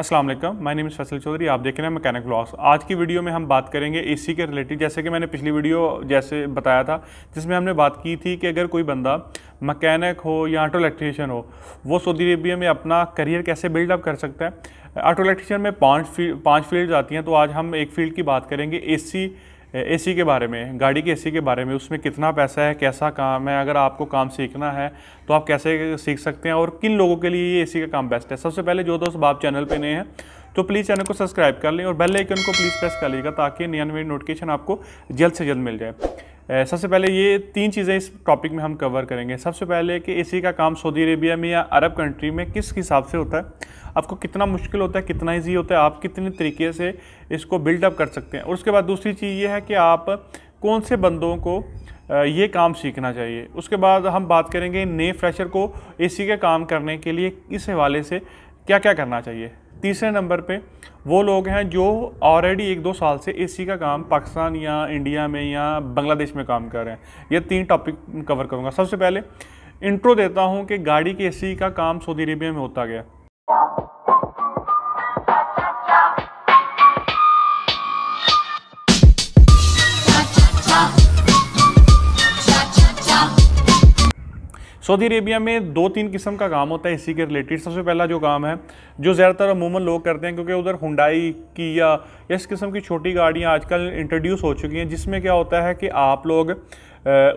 अस्सलाम वालेकुम my name is Faisal Chaudhary आप देख रहे हैं मैकेनिक ब्लॉग्स आज की वीडियो में हम बात करेंगे एसी के रिलेटेड जैसे कि मैंने पिछली वीडियो जैसे बताया था जिसमें हमने बात की थी कि अगर कोई बंदा मकैनिक हो या ऑटो इलेक्ट्रीशियन हो वो सऊदी अरेबिया में अपना करियर कैसे बिल्डअप कर सकता है ऑटो इलेक्ट्रीशियन में पाँच फील्ड पाँच फील्ड्स आती हैं तो आज हम एक फील्ड की बात करेंगे ए एसी के बारे में गाड़ी के एसी के बारे में उसमें कितना पैसा है कैसा काम है अगर आपको काम सीखना है तो आप कैसे सीख सकते हैं और किन लोगों के लिए ये एसी का काम बेस्ट है सबसे पहले जो दोस्त बाप चैनल पर नए हैं तो प्लीज़ चैनल को सब्सक्राइब कर लें और बेल आइकन को प्लीज़ प्रेस कर लीजिएगा ताकि नया नई नोटिफिकेशन आपको जल्द से जल्द मिल जाए सबसे पहले ये तीन चीज़ें इस टॉपिक में हम कवर करेंगे सबसे पहले कि एसी का काम सऊदी अरेबिया में या अरब कंट्री में किस हिसाब से होता है आपको कितना मुश्किल होता है कितना ईजी होता है आप कितने तरीके से इसको बिल्डअप कर सकते हैं और उसके बाद दूसरी चीज़ ये है कि आप कौन से बंदों को ये काम सीखना चाहिए उसके बाद हम बात करेंगे नए फ्रेशर को एसी के काम करने के लिए इस हवाले से क्या क्या करना चाहिए तीसरे नंबर पे वो लोग हैं जो ऑलरेडी एक दो साल से एसी का काम पाकिस्तान या इंडिया में या बांग्लादेश में काम कर रहे हैं ये तीन टॉपिक कवर करूँगा सबसे पहले इंट्रो देता हूँ कि गाड़ी के सी का काम सऊदी अरेबिया में होता गया सऊदी अरेबिया में दो तीन किस्म का काम होता है इसी के रिलेटेड सबसे पहला जो काम है जो ज़्यादातर अमूमन लोग करते हैं क्योंकि उधर हुडाई की या इस किस्म की छोटी गाड़ियाँ आजकल इंट्रोड्यूस हो चुकी हैं जिसमें क्या होता है कि आप लोग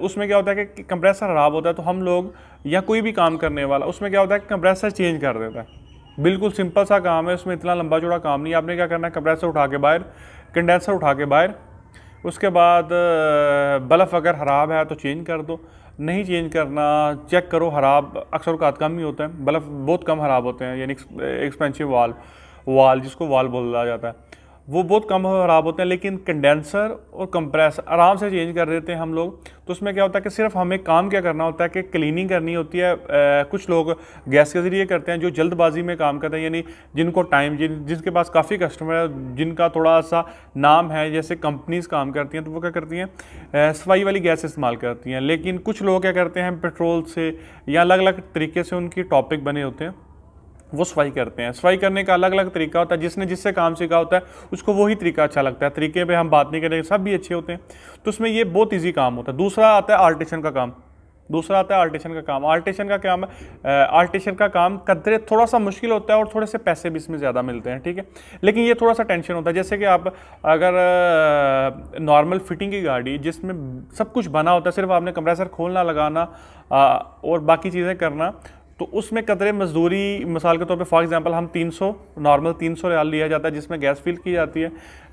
उसमें क्या होता है कि कंप्रेसर ख़राब होता है तो हम लोग या कोई भी काम करने वाला उसमें क्या होता है कि कंप्रेसर चेंज कर देता है बिल्कुल सिंपल सा काम है उसमें इतना लंबा चौड़ा काम नहीं आपने क्या करना है कंप्रेसर उठा के बाहर कंडेंसर उठा के बाहर उसके बाद बल्फ अगर ख़राब है तो चेंज कर दो नहीं चेंज करना चेक करो खराब अक्सर अवकात कम ही होता है बल्फ बहुत कम खराब होते हैं यानी एक्सपेंसिव वाल वाल जिसको वाल बोला जाता है वो बहुत कम ख़राब होते हैं लेकिन कंडेंसर और कंप्रेसर आराम से चेंज कर देते हैं हम लोग तो उसमें क्या होता है कि सिर्फ हमें काम क्या करना होता है कि क्लीनिंग करनी होती है आ, कुछ लोग गैस के ज़रिए करते हैं जो जल्दबाजी में काम करते हैं यानी जिनको टाइम जिन जिनके पास काफ़ी कस्टमर है जिनका थोड़ा सा नाम है जैसे कंपनीज काम करती हैं तो वो क्या करती हैं सफाई वाली गैस इस्तेमाल करती हैं लेकिन कुछ लोग क्या करते हैं पेट्रोल से या अलग अलग तरीके से उनकी टॉपिक बने होते हैं वो सफाई करते हैं सफाई करने का अलग अलग तरीका होता है जिसने जिससे काम सीखा होता है उसको वही तरीका अच्छा लगता है तरीके पे हम बात नहीं करेंगे सब भी अच्छे होते हैं तो उसमें ये बहुत ईजी काम होता है दूसरा आता है आर्टिशन का काम दूसरा आता है आर्टिशन का काम आर्टिशन का काम आर्टिशन का काम कदरे थोड़ा सा मुश्किल होता है और थोड़े से पैसे भी इसमें ज़्यादा मिलते हैं ठीक है लेकिन ये थोड़ा सा टेंशन होता है जैसे कि आप अगर नॉर्मल फिटिंग की गाड़ी जिसमें सब कुछ बना होता है सिर्फ आपने कंप्रेसर खोलना लगाना और बाकी चीज़ें करना तो उसमें कदरे मजदूरी मिसाल के तौर पे फॉर एग्जांपल हम 300 नॉर्मल 300 सौ रियाल लिया जाता है जिसमें गैस फिल की जाती है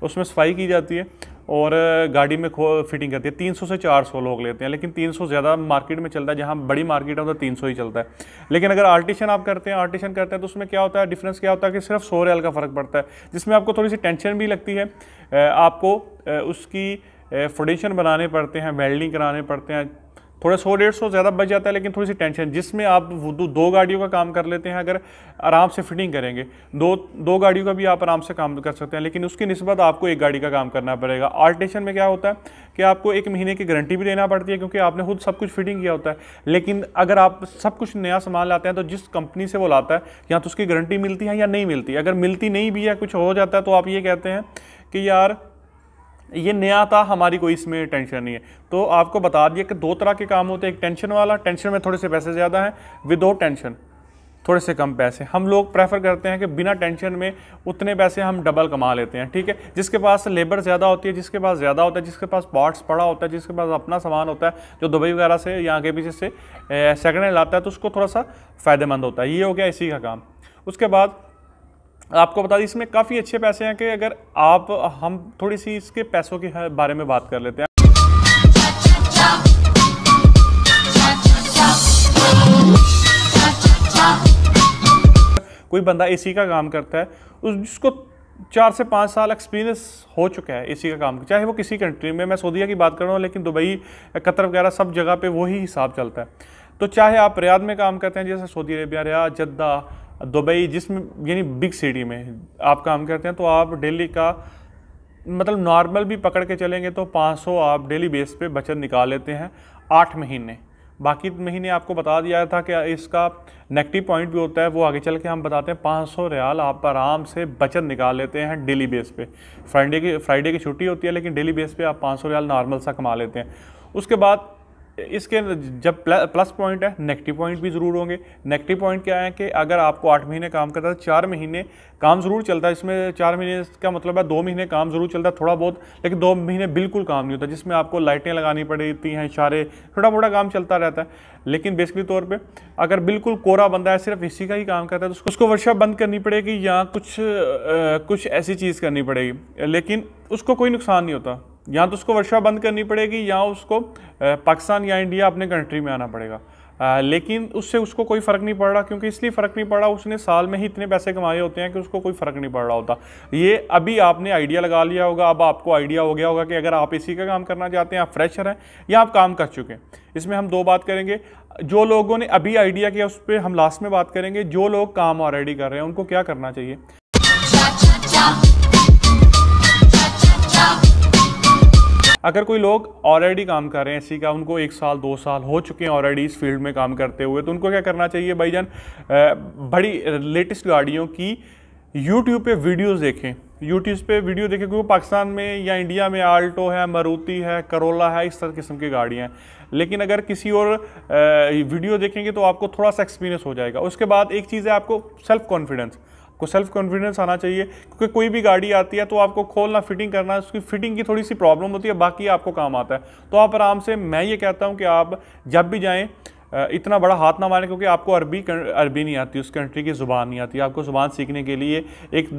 उसमें सफाई की जाती है और uh, गाड़ी में खो फिटिंग करती है 300 से 400 लोग लेते हैं लेकिन 300 ज़्यादा मार्केट में चलता है जहाँ बड़ी मार्केट है उधर तीन ही चलता है लेकिन अगर आर्टिशन आप करते हैं आर्टिशन करते हैं तो उसमें क्या होता है डिफरेंस क्या होता है कि सिर्फ सौ रियाल का फ़र्क पड़ता है जिसमें आपको थोड़ी सी टेंशन भी लगती है uh, आपको uh, उसकी फाउंडेशन बनाने पड़ते हैं वेल्डिंग कराने पड़ते हैं थोड़ा सौ डेढ़ सौ ज़्यादा बच जाता है लेकिन थोड़ी सी टेंशन जिसमें आप दो, दो गाड़ियों का काम कर लेते हैं अगर आराम से फिटिंग करेंगे दो दो गाड़ियों का भी आप आराम से काम कर सकते हैं लेकिन उसकी नस्बत आपको एक गाड़ी का काम करना पड़ेगा आल्टेशन में क्या होता है कि आपको एक महीने की गारंटी भी देना पड़ती है क्योंकि आपने खुद सब कुछ फिटिंग किया होता है लेकिन अगर आप सब कुछ नया सामान लाते हैं तो जिस कंपनी से वो लाता है या तो उसकी गारंटी मिलती है या नहीं मिलती अगर मिलती नहीं भी है कुछ हो जाता है तो आप ये कहते हैं कि यार ये नया था हमारी कोई इसमें टेंशन नहीं है तो आपको बता दिया कि दो तरह के काम होते हैं एक टेंशन वाला टेंशन में थोड़े से पैसे ज़्यादा हैं विदाउट टेंशन थोड़े से कम पैसे हम लोग प्रेफर करते हैं कि बिना टेंशन में उतने पैसे हम डबल कमा लेते हैं ठीक है जिसके पास लेबर ज़्यादा होती है जिसके पास ज़्यादा होता है जिसके पास पार्ट्स पड़ा होता है जिसके पास अपना सामान होता है जो दुबई वगैरह से या आगे पीछे से सेकंड हैंड लाता है तो उसको थोड़ा सा फ़ायदेमंद होता है ये हो गया इसी का काम उसके बाद आपको बता दें इसमें काफ़ी अच्छे पैसे हैं कि अगर आप हम थोड़ी सी इसके पैसों के बारे में बात कर लेते हैं कोई बंदा एसी का काम करता है उस जिसको चार से पाँच साल एक्सपीरियंस हो चुका है एसी का काम चाहे वो किसी कंट्री में मैं सऊदीया की बात कर रहा हूँ लेकिन दुबई कतर वगैरह सब जगह पे वही हिसाब चलता है तो चाहे आप रियाद में काम करते हैं जैसे Saudi Arabia Riyadh Jeddah Dubai जिसमें यानी बिग सिटी में आप काम करते हैं तो आप डेली का मतलब नॉर्मल भी पकड़ के चलेंगे तो 500 आप डेली बेस पे बचत निकाल लेते हैं आठ महीने बाकी महीने आपको बता दिया था कि इसका नेगेटिव पॉइंट भी होता है वो आगे चल के हम बताते हैं 500 रियाल आप आराम से बचत निकाल लेते हैं डेली बेस पे फ्राइडे की फ्राइडे की छुट्टी होती है लेकिन डेली बेस पे आप 500 रियाल नॉर्मल सा कमा लेते हैं उसके बाद इसके जब प्लस पॉइंट है नेगेटिव पॉइंट भी ज़रूर होंगे नेगेटिव पॉइंट क्या है कि अगर आपको आठ महीने काम करता है तो चार महीने काम ज़रूर चलता है इसमें चार महीने का मतलब है दो महीने काम ज़रूर चलता है थोड़ा बहुत लेकिन दो महीने बिल्कुल काम नहीं होता जिसमें आपको लाइटें लगानी पड़ती हैं इशारे थोड़ा मोटा काम चलता रहता है लेकिन बेसिकली तौर पर अगर बिल्कुल कोरा बंदा है सिर्फ इसी का ही काम करता है तो उसको वर्षा बंद करनी पड़ेगी या कुछ कुछ ऐसी चीज़ करनी पड़ेगी लेकिन उसको कोई नुकसान नहीं होता या तो उसको वर्षा बंद करनी पड़ेगी या उसको पाकिस्तान या इंडिया अपने कंट्री में आना पड़ेगा आ, लेकिन उससे उसको कोई फ़र्क नहीं पड़ रहा क्योंकि इसलिए फ़र्क नहीं पड़ रहा उसने साल में ही इतने पैसे कमाए होते हैं कि उसको कोई फ़र्क नहीं पड़ रहा होता ये अभी आपने आइडिया लगा लिया होगा अब आपको आइडिया हो गया होगा कि अगर आप इसी का काम करना चाहते हैं आप फ्रेशर हैं या आप काम कर चुके हैं इसमें हम दो बात करेंगे जो लोगों ने अभी आइडिया किया उस पर हम लास्ट में बात करेंगे जो लोग काम ऑलरेडी कर रहे हैं उनको क्या करना चाहिए अगर कोई लोग ऑलरेडी काम कर रहे हैं इसी का उनको एक साल दो साल हो चुके हैं ऑलरेडी इस फील्ड में काम करते हुए तो उनको क्या करना चाहिए भाई जान बड़ी लेटेस्ट गाड़ियों की यूट्यूब पे वीडियोस देखें यूट्यूब पे वीडियो देखें क्योंकि पाकिस्तान में या इंडिया में आल्टो है मारुति है करोला है इस तरह किस्म की गाड़ियाँ हैं लेकिन अगर किसी और वीडियो देखेंगे तो आपको थोड़ा सा एक्सपीरियंस हो जाएगा उसके बाद एक चीज़ है आपको सेल्फ कॉन्फिडेंस आपको सेल्फ कॉन्फिडेंस आना चाहिए क्योंकि कोई भी गाड़ी आती है तो आपको खोलना फिटिंग करना उसकी फिटिंग की थोड़ी सी प्रॉब्लम होती है बाकी आपको काम आता है तो आप आराम से मैं ये कहता हूँ कि आप जब भी जाएँ इतना बड़ा हाथ ना मारें क्योंकि आपको अरबी अरबी नहीं आती उस कंट्री की ज़ुबान नहीं आती आपको ज़ुबान सीखने के लिए एक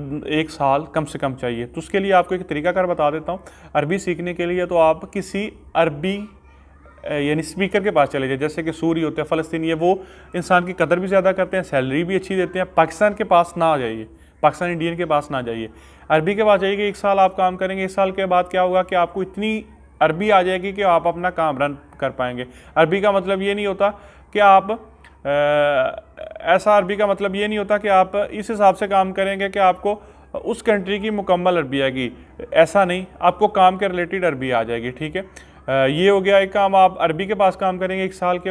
एक साल कम से कम चाहिए तो उसके लिए आपको एक तरीका कर बता देता हूँ अरबी सीखने के लिए तो आप किसी अरबी यानी स्पीकर के पास चले जाए जैसे कि सूरी होते हैं फ़लस्तीन है वो इंसान की कदर भी ज़्यादा करते हैं सैलरी भी अच्छी देते हैं पाकिस्तान के पास ना आ जाइए पाकिस्तान इंडियन के पास ना जाइए अरबी के पास जाइए कि एक साल आप काम करेंगे एक साल के बाद क्या होगा कि आपको इतनी अरबी आ जाएगी कि आप अपना काम रन कर पाएंगे अरबी का मतलब ये नहीं होता कि आप ऐसा अरबी का मतलब ये नहीं होता कि आप इस हिसाब से काम करेंगे कि आपको उस कंट्री की मुकम्मल अरबी आएगी ऐसा नहीं आपको काम के रिलेटेड अरबी आ जाएगी ठीक है ये हो गया एक काम आप अरबी के पास काम करेंगे एक साल के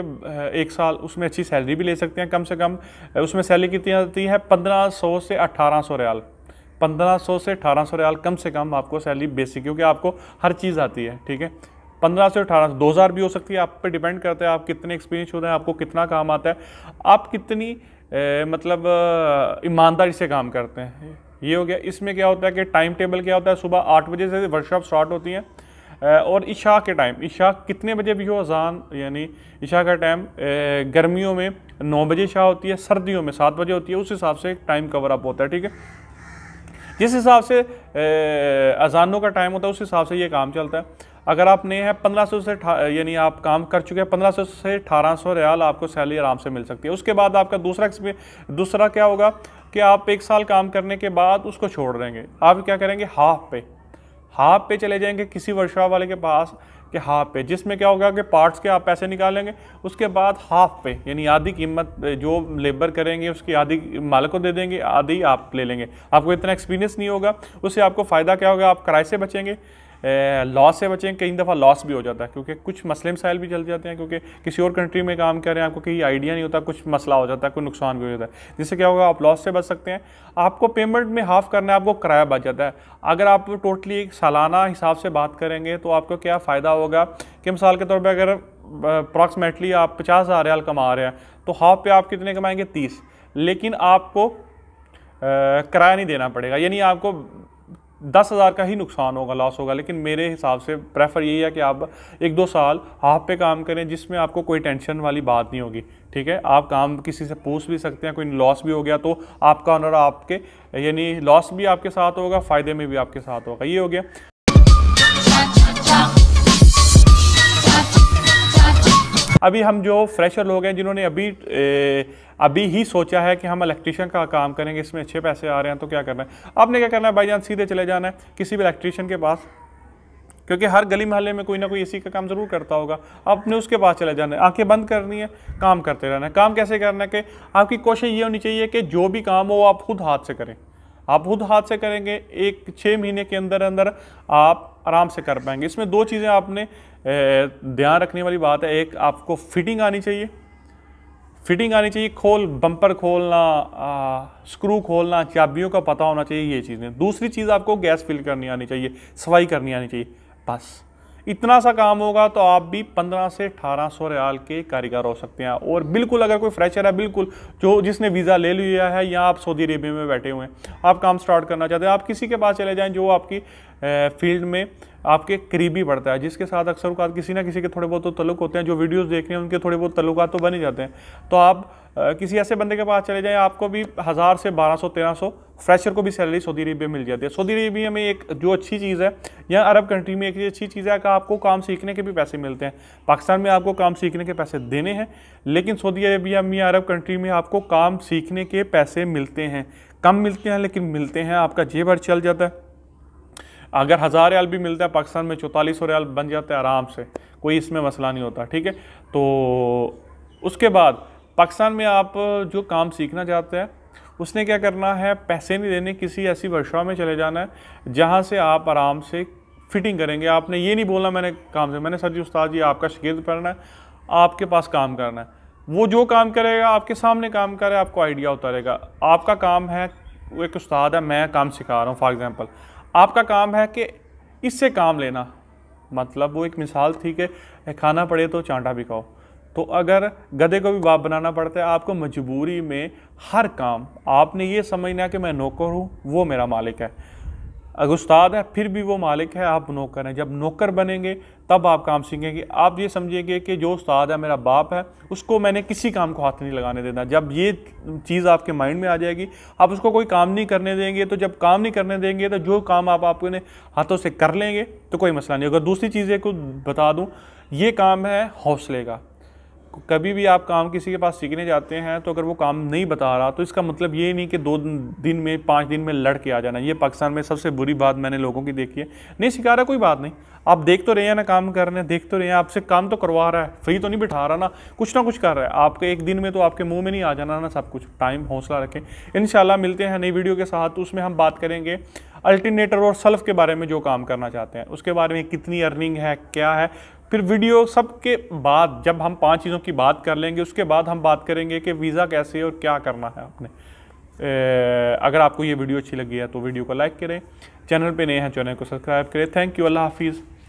एक साल उसमें अच्छी सैलरी भी ले सकते हैं कम से कम उसमें सैलरी कितनी आती है पंद्रह सौ से अट्ठारह सौ रियाल पंद्रह सौ से अठारह सौ रियाल कम से कम आपको सैलरी बेसिक क्योंकि आपको हर चीज़ आती है ठीक है पंद्रह से अठारह दो हज़ार भी हो सकती है आप पे डिपेंड करता है आप कितने एक्सपीरियंस होते हैं आपको कितना काम आता है आप कितनी ए, मतलब ईमानदारी से काम करते हैं ये हो गया इसमें क्या होता है कि टाइम टेबल क्या होता है सुबह आठ बजे से वर्कशॉप स्टार्ट होती हैं और इशा के टाइम इशा कितने बजे भी हो अजान यानी इशा का टाइम गर्मियों में नौ बजे इशा होती है सर्दियों में सात बजे होती है उस हिसाब से टाइम कवर अप होता है ठीक है जिस हिसाब से अजानों का टाइम होता है उस हिसाब से ये काम चलता है अगर आप नए हैं सौ से यानी आप काम कर चुके हैं सौ से सौ रियाल आपको सैलरी आराम से मिल सकती है उसके बाद आपका दूसरा दूसरा क्या होगा कि आप एक साल काम करने के बाद उसको छोड़ देंगे आप क्या करेंगे हाफ पे हाफ पे चले जाएंगे किसी वर्कशॉप वाले के पास कि हाफ पे जिसमें क्या होगा कि पार्ट्स के आप पैसे निकालेंगे उसके बाद हाफ पे यानी आधी कीमत जो लेबर करेंगे उसकी आधी मालिक को दे देंगे आधी आप ले लेंगे आपको इतना एक्सपीरियंस नहीं होगा उससे आपको फ़ायदा क्या होगा आप किराए से बचेंगे लॉस से बचें कई दफ़ा लॉस भी हो जाता है क्योंकि कुछ मसले मसाइल भी चल जाते हैं क्योंकि किसी और कंट्री में काम कर रहे हैं आपको कहीं आइडिया नहीं होता कुछ मसला हो जाता है कोई नुकसान भी हो जाता है जिससे क्या होगा आप लॉस से बच सकते हैं आपको पेमेंट में हाफ करना है आपको किराया बच जाता है अगर आप टोटली एक सालाना हिसाब से बात करेंगे तो आपको क्या फ़ायदा होगा कि मिसाल के तौर पर अगर अप्रॉक्सीमेटली आप पचास हज़ार रियाल कमा रहे हैं तो हाफ पे आप कितने कमाएंगे तीस लेकिन आपको किराया नहीं देना पड़ेगा यानी आपको दस हज़ार का ही नुकसान होगा लॉस होगा लेकिन मेरे हिसाब से प्रेफर यही है कि आप एक दो साल हाफ पे काम करें जिसमें आपको कोई टेंशन वाली बात नहीं होगी ठीक है आप काम किसी से पूछ भी सकते हैं कोई लॉस भी हो गया तो आपका ऑनर आपके यानी लॉस भी आपके साथ होगा फ़ायदे में भी आपके साथ होगा ये हो गया अभी हम जो फ्रेशर लोग हैं जिन्होंने अभी ए, अभी ही सोचा है कि हम इलेक्ट्रीशियन का काम करेंगे इसमें अच्छे पैसे आ रहे हैं तो क्या करना है आपने क्या करना है बाई चांस सीधे चले जाना है किसी भी इलेक्ट्रीशियन के पास क्योंकि हर गली मोहल्ले में कोई ना कोई इसी का काम ज़रूर करता होगा आपने उसके पास चले जाना है आंखें बंद करनी है काम करते रहना है काम कैसे करना है कि आपकी कोशिश ये होनी चाहिए कि जो भी काम हो आप खुद हाथ से करें आप खुद हाथ से करेंगे एक छः महीने के अंदर अंदर आप आराम से कर पाएंगे इसमें दो चीज़ें आपने ध्यान रखने वाली बात है एक आपको फिटिंग आनी चाहिए फिटिंग आनी चाहिए खोल बम्पर खोलना स्क्रू खोलना चाबियों का पता होना चाहिए ये चीज़ें दूसरी चीज़ आपको गैस फिल करनी आनी चाहिए सफाई करनी आनी चाहिए बस इतना सा काम होगा तो आप भी 15 से 1800 रियाल के कारीगर हो सकते हैं और बिल्कुल अगर कोई फ्रेशर है बिल्कुल जो जिसने वीज़ा ले लिया है या आप सऊदी अरेबिया में बैठे हुए हैं आप काम स्टार्ट करना चाहते हैं आप किसी के पास चले जाएँ जो आपकी फील्ड में आपके करीबी पड़ता है जिसके साथ अक्सर उकात किसी ना किसी के थोड़े बहुत तो तलुक होते हैं जो वीडियोस देख रहे हैं उनके थोड़े बहुत तलुक तो बन ही जाते हैं तो आप आ, किसी ऐसे बंदे के पास चले जाएं आपको भी हज़ार से बारह सौ तेरह सौ फ्रेशर को भी सैलरी सऊदी अरेबिया में मिल जाती है सऊदी अरेबिया में एक जो अच्छी चीज़ है या अरब कंट्री में एक अच्छी चीज़ है कि आपको काम सीखने के भी पैसे मिलते हैं पाकिस्तान में आपको काम सीखने के पैसे देने हैं लेकिन सऊदी अरेबिया में अरब कंट्री में आपको काम सीखने के पैसे मिलते हैं कम मिलते हैं लेकिन मिलते हैं आपका जेब चल जाता है अगर हज़ार रियाल भी मिलता है पाकिस्तान में चौतालीस सौ रियाल बन जाता है आराम से कोई इसमें मसला नहीं होता ठीक है तो उसके बाद पाकिस्तान में आप जो काम सीखना चाहते हैं उसने क्या करना है पैसे नहीं देने किसी ऐसी वर्षा में चले जाना है जहाँ से आप आराम से फिटिंग करेंगे आपने ये नहीं बोलना मैंने काम से मैंने सर जी उस्ताद जी आपका शगिर्द पढ़ना है आपके पास काम करना है वो जो काम करेगा आपके सामने काम करे आपको आइडिया उतारेगा आपका काम है वो एक उस्ताद है मैं काम सिखा रहा हूँ फॉर एग्ज़ाम्पल आपका काम है कि इससे काम लेना मतलब वो एक मिसाल थी कि खाना पड़े तो चांटा भी खाओ तो अगर गधे को भी बाप बनाना पड़ता है आपको मजबूरी में हर काम आपने ये समझना कि मैं नौकर हूँ वो मेरा मालिक है उस्ताद है फिर भी वो मालिक है आप नौकर हैं जब नौकर बनेंगे तब आप काम सीखेंगे आप ये समझेंगे कि जो उस्ताद है मेरा बाप है उसको मैंने किसी काम को हाथ नहीं लगाने देना जब ये चीज़ आपके माइंड में आ जाएगी आप उसको कोई काम नहीं करने देंगे तो जब काम नहीं करने देंगे तो जो काम आप आपने हाथों से कर लेंगे तो कोई मसला नहीं होगा दूसरी चीज़ें को बता दूँ ये काम है हौसले का कभी भी आप काम किसी के पास सीखने जाते हैं तो अगर वो काम नहीं बता रहा तो इसका मतलब ये नहीं कि दो दिन में पाँच दिन में लड़ के आ जाना ये पाकिस्तान में सबसे बुरी बात मैंने लोगों की देखी है नहीं सिखा रहा कोई बात नहीं आप देख तो रहे हैं ना काम कर रहे हैं देख तो रहे हैं आपसे काम तो करवा रहा है फ्री तो नहीं बिठा रहा ना कुछ ना कुछ कर रहा है आपके एक दिन में तो आपके मुँह में नहीं आ जाना ना सब कुछ टाइम हौसला रखें इन मिलते हैं नई वीडियो के साथ उसमें हम बात करेंगे अल्टरनेटर और सल्फ के बारे में जो काम करना चाहते हैं उसके बारे में कितनी अर्निंग है क्या है फिर वीडियो सब के बाद जब हम पांच चीज़ों की बात कर लेंगे उसके बाद हम बात करेंगे कि वीज़ा कैसे और क्या करना है आपने अगर आपको ये वीडियो अच्छी लगी है तो वीडियो को लाइक करें चैनल पे नए हैं चैनल को सब्सक्राइब करें थैंक यू अल्लाह हाफिज़